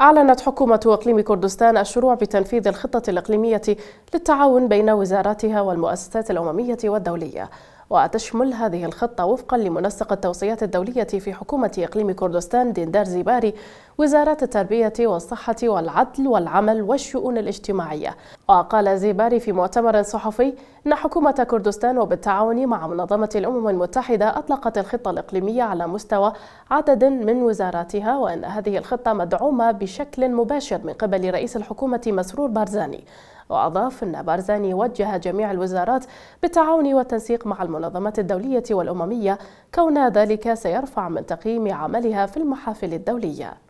أعلنت حكومة إقليم كردستان الشروع بتنفيذ الخطة الإقليمية للتعاون بين وزاراتها والمؤسسات الأممية والدولية وتشمل هذه الخطة وفقا لمنسق التوصيات الدولية في حكومة إقليم كردستان ديندار زيباري وزارات التربية والصحة والعدل والعمل والشؤون الاجتماعية وقال زيباري في مؤتمر صحفي إن حكومة كردستان وبالتعاون مع منظمة الأمم المتحدة أطلقت الخطة الإقليمية على مستوى عدد من وزاراتها وأن هذه الخطة مدعومة بشكل مباشر من قبل رئيس الحكومة مسرور بارزاني وأضاف أن بارزاني وجه جميع الوزارات بالتعاون والتنسيق مع المنظمات الدولية والأممية كون ذلك سيرفع من تقييم عملها في المحافل الدولية